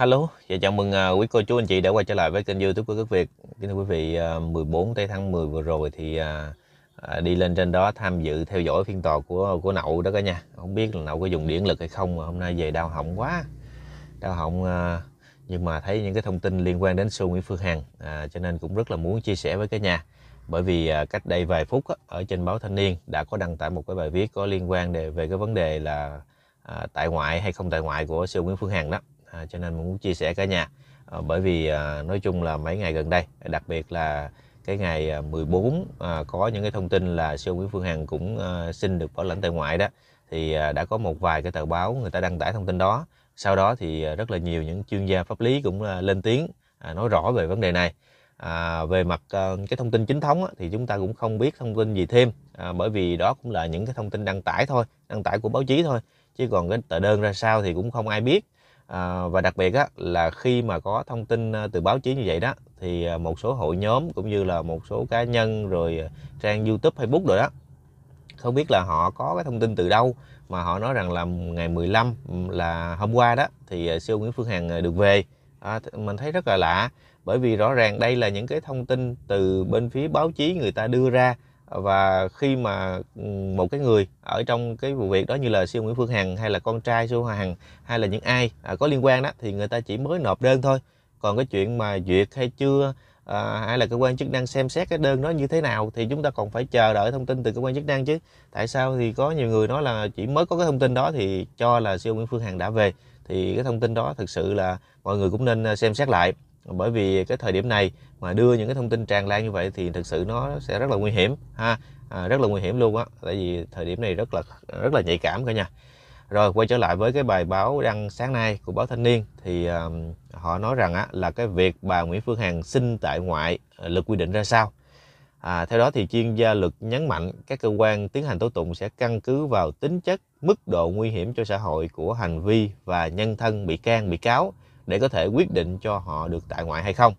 Hello, và dạ, chào mừng uh, quý cô chú anh chị đã quay trở lại với kênh YouTube của Cước Việt. Kính thưa quý vị, uh, à, 14 tây tháng 10 vừa rồi thì uh, đi lên trên đó tham dự theo dõi phiên tòa của của Nậu đó cả nhà. Không biết là Nậu có dùng điện lực hay không mà hôm nay về đau họng quá. Đau họng nhưng mà thấy những cái thông tin liên quan đến Xu Nguyễn Phương Hằng à, cho nên cũng rất là muốn chia sẻ với cả nhà. Bởi vì cách đây vài phút á, ở trên báo Thanh niên đã có đăng tải một cái bài viết có liên quan đề về cái vấn đề là à, tại ngoại hay không tại ngoại của Xu Nguyễn Phương Hằng đó à, cho nên muốn chia sẻ cả nhà à, bởi vì à, nói chung là mấy ngày gần đây đặc biệt là cái ngày 14 à, à, có những cái thông tin là siêu Nguyễn Phương Hằng cũng à, xin được bảo lãnh tại ngoại đó thì à, đã có một vài cái tờ báo người ta đăng tải thông tin đó sau đó thì à, rất là nhiều những chuyên gia pháp lý cũng à, lên tiếng à, nói rõ về vấn đề này à, về mặt à, cái thông tin chính thống á, thì chúng ta cũng không biết thông tin gì thêm à, bởi vì đó cũng là những cái thông tin đăng tải thôi đăng tải của báo chí thôi chứ còn cái tờ đơn ra sao thì cũng không ai biết À, và đặc biệt á, là khi mà có thông tin ờ, từ báo chí như vậy đó thì ờ, một số hội nhóm cũng như là một số cá nhân rồi ờ, trang youtube facebook rồi đó không biết là họ có cái thông tin từ đâu mà họ nói rằng là ngày 15 là hôm qua đó thì siêu Nguyễn Phương Hằng được về à, mình thấy rất là lạ bởi vì rõ ràng đây là những cái thông tin từ bên phía báo chí người ta đưa ra và khi mà ừ, một cái người ở trong cái vụ việc đó như là siêu Nguyễn Phương Hằng hay là con trai siêu Hòa Hằng hay là những ai à, có liên quan đó thì người ta chỉ mới nộp đơn thôi còn cái chuyện mà duyệt hay chưa à, hay là cơ quan chức năng xem xét cái đơn đó như thế nào thì chúng ta còn phải chờ đợi thông tin từ cơ quan chức năng chứ tại sao thì có nhiều người nói là chỉ mới có cái thông tin đó thì cho là siêu Nguyễn Phương Hằng đã về thì cái thông tin đó thực sự là mọi người cũng nên à, xem xét lại bởi vì cái thời điểm này mà đưa những cái thông tin tràn lan như vậy thì thực sự nó sẽ rất là nguy hiểm ha à, rất là nguy hiểm luôn á tại vì thời điểm này rất là rất là nhạy cảm cả nhà rồi quay trở lại với cái bài báo đăng sáng nay của báo thanh niên thì um, họ nói rằng á, là cái việc bà Nguyễn Phương Hằng xin tại ngoại ờ, lực quy định ra sao à, theo đó thì chuyên gia luật nhấn mạnh các cơ quan tiến hành tố tụng sẽ căn cứ vào tính chất mức độ nguy hiểm cho xã hội của hành vi và nhân thân bị can bị cáo để có thể quyết định cho họ được tại ngoại hay không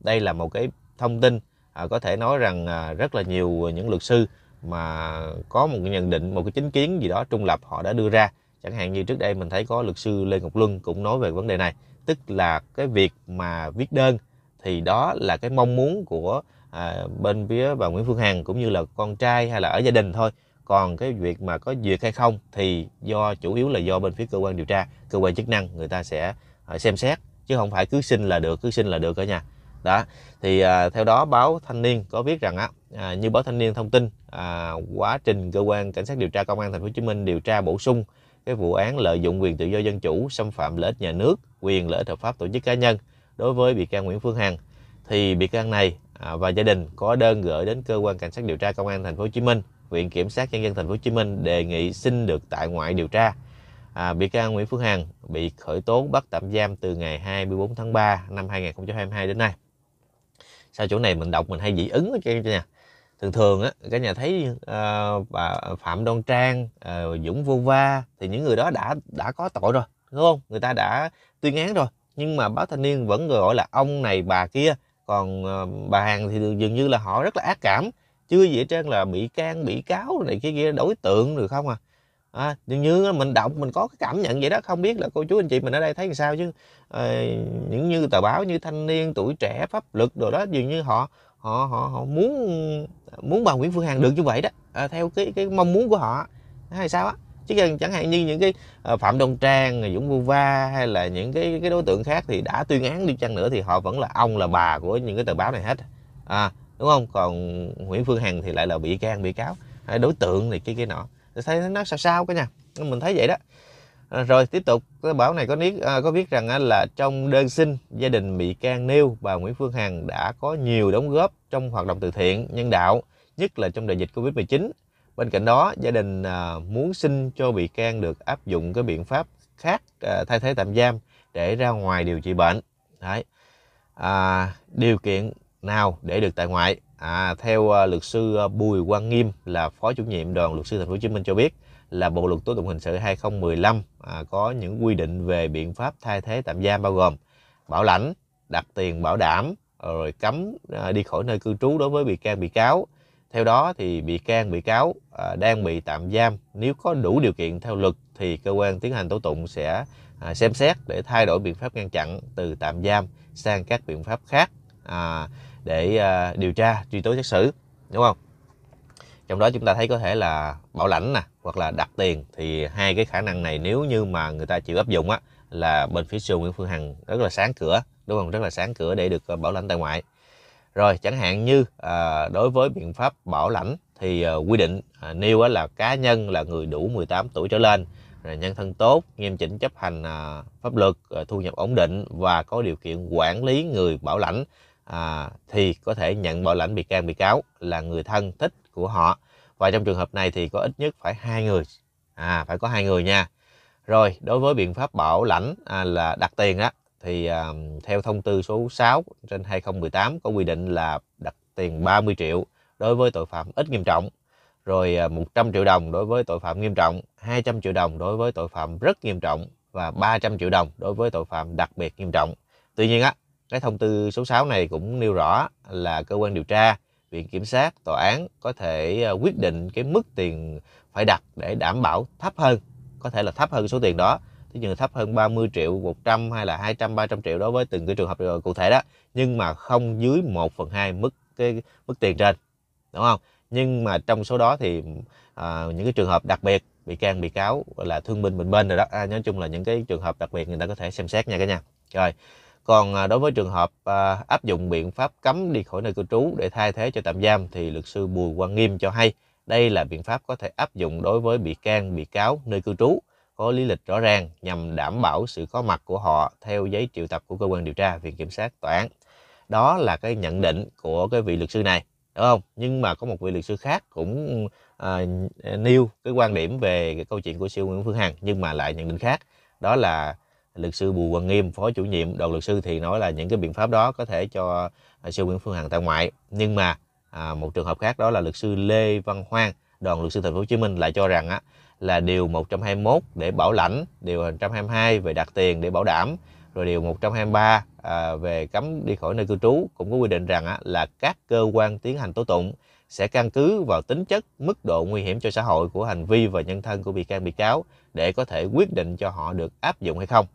đây là một cái thông tin à, có thể nói rằng à, rất là nhiều những luật sư mà có một cái nhận định một cái chính kiến gì đó trung lập họ đã đưa ra chẳng hạn như trước đây mình thấy có luật sư Lê Ngọc Luân cũng nói về vấn đề này tức là cái việc mà viết đơn thì đó là cái mong muốn của à, bên phía bà Nguyễn Phương Hằng cũng như là con trai hay là ở gia đình thôi còn cái việc mà có duyệt hay không thì do chủ yếu là do bên phía cơ quan điều tra cơ quan chức năng người ta sẽ xem xét chứ không phải cứ xin là được cứ xin là được cả nhà đó thì à, theo đó báo thanh niên có viết rằng á à, như báo thanh niên thông tin à, quá trình cơ quan cảnh sát điều tra công an thành phố hồ chí minh điều tra bổ sung cái vụ án lợi dụng quyền tự do dân chủ xâm phạm lợi ích nhà nước quyền lợi ích hợp pháp tổ chức cá nhân đối với bị can nguyễn phương hằng thì bị can này à, và gia đình có đơn gửi đến cơ quan cảnh sát điều tra công an thành phố hồ chí minh viện kiểm sát nhân dân thành phố hồ chí minh đề nghị xin được tại ngoại điều tra à, bị can Nguyễn Phương Hằng bị khởi tố bắt tạm giam từ ngày 24 tháng 3 năm 2022 đến nay sao chỗ này mình đọc mình hay dị ứng cho nha thường thường á cả nhà thấy uh, bà phạm đoan trang uh, dũng vô va thì những người đó đã đã có tội rồi đúng không người ta đã tuyên án rồi nhưng mà báo thanh niên vẫn gọi là ông này bà kia còn uh, bà hằng thì dường như là họ rất là ác cảm chưa gì hết trơn là bị can bị cáo này kia kia đối tượng rồi không à à, nhưng như mình đọc mình có cái cảm nhận vậy đó không biết là cô chú anh chị mình ở đây thấy làm sao chứ à, những như tờ báo như thanh niên tuổi trẻ pháp luật rồi đó dường như họ họ họ họ muốn muốn bà Nguyễn Phương Hằng được như vậy đó à, theo cái cái mong muốn của họ hay sao á chứ chẳng hạn như những cái ờ, phạm đông trang dũng Vu va hay là những cái cái đối tượng khác thì đã tuyên án đi chăng nữa thì họ vẫn là ông là bà của những cái tờ báo này hết à đúng không còn nguyễn phương hằng thì lại là bị can bị cáo hay đối tượng thì cái cái nọ thấy nó sao sao cái nha mình thấy vậy đó à, rồi tiếp tục báo này có niết à, có viết rằng là trong đơn xin gia đình bị can nêu bà Nguyễn Phương Hằng đã có nhiều đóng góp trong hoạt động từ thiện nhân đạo nhất là trong đại dịch Covid 19 bên cạnh đó gia đình à, muốn xin cho bị can được áp dụng cái biện pháp khác thay thế tạm giam để ra ngoài điều trị bệnh đấy à, điều kiện nào để được tại ngoại À, theo à, luật sư à, Bùi Quang Nghiêm là phó chủ nhiệm đoàn luật sư Thành phố Hồ Chí Minh cho biết là Bộ luật tố tụng hình sự 2015 à, có những quy định về biện pháp thay thế tạm giam bao gồm bảo lãnh, đặt tiền bảo đảm, rồi cấm à, đi khỏi nơi cư trú đối với bị can bị cáo. Theo đó thì bị can bị cáo à, đang bị tạm giam nếu có đủ điều kiện theo luật thì cơ quan tiến hành tố tụng sẽ à, xem xét để thay đổi biện pháp ngăn chặn từ tạm giam sang các biện pháp khác. À, để à, điều tra truy tố xét xử đúng không trong đó chúng ta thấy có thể là bảo lãnh nè hoặc là đặt tiền thì hai cái khả năng này nếu như mà người ta chịu áp dụng á là bên phía sư Nguyễn Phương Hằng rất là sáng cửa đúng không rất là sáng cửa để được à, bảo lãnh tại ngoại rồi chẳng hạn như à, đối với biện pháp bảo lãnh thì à, quy định à, nêu á, là cá nhân là người đủ 18 tuổi trở lên rồi nhân thân tốt nghiêm chỉnh chấp hành à, pháp luật à, thu nhập ổn định và có điều kiện quản lý người bảo lãnh à, thì có thể nhận bảo lãnh bị can bị cáo là người thân thích của họ và trong trường hợp này thì có ít nhất phải hai người à phải có hai người nha rồi đối với biện pháp bảo lãnh à, là đặt tiền á thì à, theo thông tư số 6 trên 2018 có quy định là đặt tiền 30 triệu đối với tội phạm ít nghiêm trọng rồi à, 100 triệu đồng đối với tội phạm nghiêm trọng 200 triệu đồng đối với tội phạm rất nghiêm trọng và 300 triệu đồng đối với tội phạm đặc biệt nghiêm trọng tuy nhiên á cái thông tư số 6 này cũng nêu rõ là cơ quan điều tra, viện kiểm sát, tòa án có thể ờ, quyết định cái mức tiền phải đặt để đảm bảo thấp hơn, có thể là thấp hơn số tiền đó ví dụ thấp hơn 30 triệu, 100 hay là 200, 300 triệu đối với từng cái trường hợp ờ, cụ thể đó nhưng mà không dưới 1 phần 2 mức cái mức tiền trên đúng không nhưng mà trong số đó thì à, những cái trường hợp đặc biệt bị can bị cáo là thương binh bình bên rồi đó à, nói chung là những cái trường hợp đặc biệt người ta có thể xem xét nha cả nhà rồi còn à, đối với trường hợp à, áp dụng biện pháp cấm đi khỏi nơi cư trú để thay thế cho tạm giam thì luật sư Bùi Quang Nghiêm cho hay đây là biện pháp có thể áp dụng đối với bị can, bị cáo nơi cư trú có lý lịch rõ ràng nhằm đảm bảo sự có mặt của họ theo giấy triệu tập của cơ quan điều tra, viện kiểm sát, tòa án. Đó là cái nhận định của cái vị luật sư này, đúng không? Nhưng mà có một vị luật sư khác cũng à, nêu cái quan điểm về cái câu chuyện của siêu Nguyễn Phương Hằng nhưng mà lại nhận định khác. Đó là luật sư Bùi Hoàng Nghiêm phó chủ nhiệm đoàn luật sư thì nói là những cái biện pháp đó có thể cho à, siêu Nguyễn Phương Hằng tại ngoại nhưng mà à, một trường hợp khác đó là luật sư Lê Văn Hoang đoàn luật sư Thành phố Hồ Chí Minh lại cho rằng á, là điều 121 để bảo lãnh điều 122 về đặt tiền để bảo đảm rồi điều 123 à, về cấm đi khỏi nơi cư trú cũng có quy định rằng á, là các cơ quan tiến hành tố tụng sẽ căn cứ vào tính chất, mức độ nguy hiểm cho xã hội của hành vi và nhân thân của bị can bị cáo để có thể quyết định cho họ được áp dụng hay không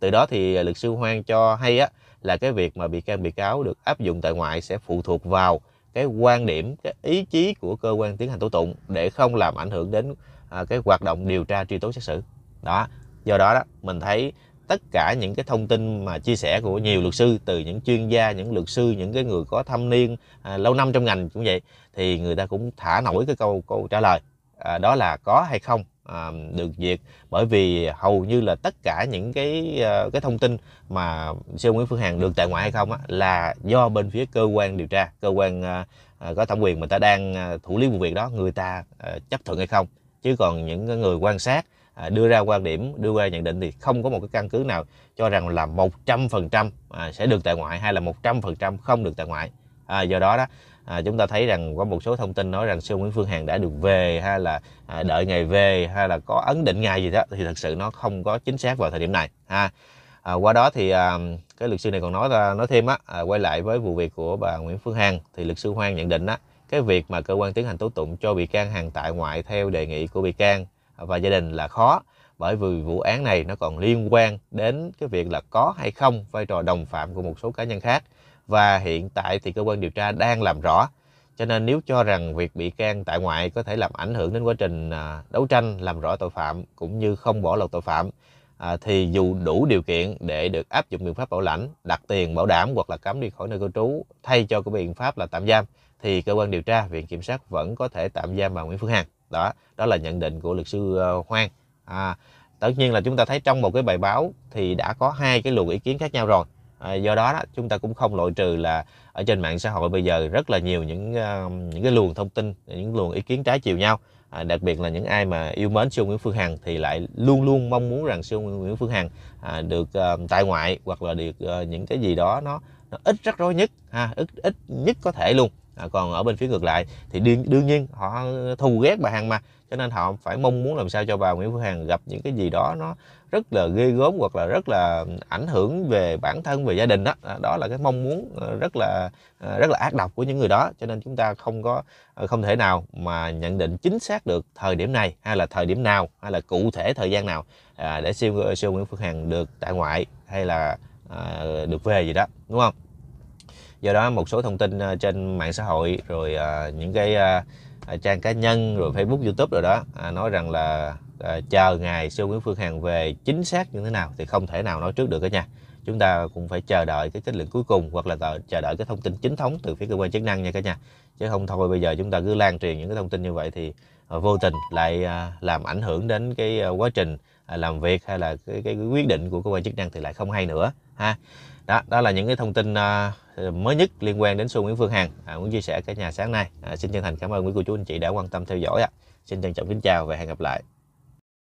từ đó thì à, luật sư Hoang cho hay á là cái việc mà bị can bị cáo được áp dụng tại ngoại sẽ phụ thuộc vào cái quan điểm cái ý chí của cơ quan tiến hành tố tụng để không làm ảnh hưởng đến à, cái hoạt động điều tra truy tố xét xử đó do đó đó mình thấy tất cả những cái thông tin mà chia sẻ của nhiều luật sư từ những chuyên gia những luật sư những cái người có thâm niên à, lâu năm trong ngành cũng vậy thì người ta cũng thả nổi cái câu câu trả lời à, đó là có hay không à, được duyệt bởi vì hầu như là tất cả những cái ờ, cái thông tin mà siêu Nguyễn Phương Hằng được tại ngoại hay không á, là do bên phía cơ quan điều tra cơ quan à, có thẩm quyền mà ta đang thủ lý vụ việc đó người ta à, chấp thuận hay không chứ còn những người quan sát à, đưa ra quan điểm đưa ra nhận định thì không có một cái căn cứ nào cho rằng là 100% à, sẽ được tại ngoại hay là 100% không được tại ngoại à, do đó đó à, chúng ta thấy rằng có một số thông tin nói rằng siêu Nguyễn Phương Hằng đã được về hay là à, đợi ngày về hay là có ấn định ngày gì đó thì thật sự nó không có chính xác vào thời điểm này ha à, qua đó thì à, cái luật sư này còn nói ra nói thêm á à, quay lại với vụ việc của bà Nguyễn Phương Hằng thì luật sư Hoang nhận định á cái việc mà cơ quan tiến hành tố tụng cho bị can hàng tại ngoại theo đề nghị của bị can và gia đình là khó bởi vì vụ án này nó còn liên quan đến cái việc là có hay không vai trò đồng phạm của một số cá nhân khác và hiện tại thì cơ quan điều tra đang làm rõ cho nên nếu cho rằng việc bị can tại ngoại có thể làm ảnh hưởng đến quá trình à, đấu tranh làm rõ tội phạm cũng như không bỏ lọt tội phạm à, thì dù đủ điều kiện để được áp dụng biện pháp bảo lãnh đặt tiền bảo đảm hoặc là cấm đi khỏi nơi cư trú thay cho cái biện pháp là tạm giam thì cơ quan điều tra viện kiểm sát vẫn có thể tạm giam bà Nguyễn Phương Hằng đó đó là nhận định của luật sư ờ, Hoang à, tất nhiên là chúng ta thấy trong một cái bài báo thì đã có hai cái luồng ý kiến khác nhau rồi À, do đó, đó chúng ta cũng không loại trừ là ở trên mạng xã hội bây giờ rất là nhiều những ờ, những cái luồng thông tin những luồng ý kiến trái chiều nhau à, đặc biệt là những ai mà yêu mến siêu Nguyễn Phương Hằng thì lại luôn luôn mong muốn rằng siêu Nguyễn Phương Hằng à, được uh, tại ngoại hoặc là được uh, những cái gì đó nó, nó ít rắc rối nhất ha ít ít nhất có thể luôn à, còn ở bên phía ngược lại thì đương đương nhiên họ thù ghét bà Hằng mà cho nên họ phải mong ừ. muốn làm sao cho bà Nguyễn Phương Hằng gặp những cái gì đó nó rất là ghê gớm hoặc là rất là ảnh hưởng về bản thân về gia đình đó à, đó là cái mong muốn ờ, rất là ờ, rất là ác độc của những người đó cho nên chúng ta không có ờ, không thể nào mà nhận định chính xác được thời điểm này hay là thời điểm nào hay là cụ thể thời gian nào à, để siêu siêu Nguyễn Phương Hằng được tại ngoại hay là được về gì đó đúng không do đó một số thông tin trên mạng xã hội rồi những cái À, trang cá nhân rồi Facebook YouTube rồi đó à, nói rằng là à, chờ ngày siêu Nguyễn Phương Hằng về chính xác như thế nào thì không thể nào nói trước được cả nha chúng ta cũng phải chờ đợi cái kết luận cuối cùng hoặc là chờ đợi cái thông tin chính thống từ phía cơ quan chức năng nha cả nhà chứ không thôi bây giờ chúng ta cứ lan truyền những cái thông tin như vậy thì à, vô tình lại à, làm ảnh hưởng đến cái quá trình làm việc hay là cái, cái, quyết định của cơ quan chức năng thì lại không hay nữa ha đó đó là những cái thông tin Ờ, mới nhất liên quan đến Xuân Nguyễn Phương Hằng à, muốn chia sẻ cả nhà sáng nay. À, xin chân thành cảm ơn quý cô chú anh chị đã quan tâm theo dõi ạ. À. Xin trân trọng kính chào và hẹn gặp lại.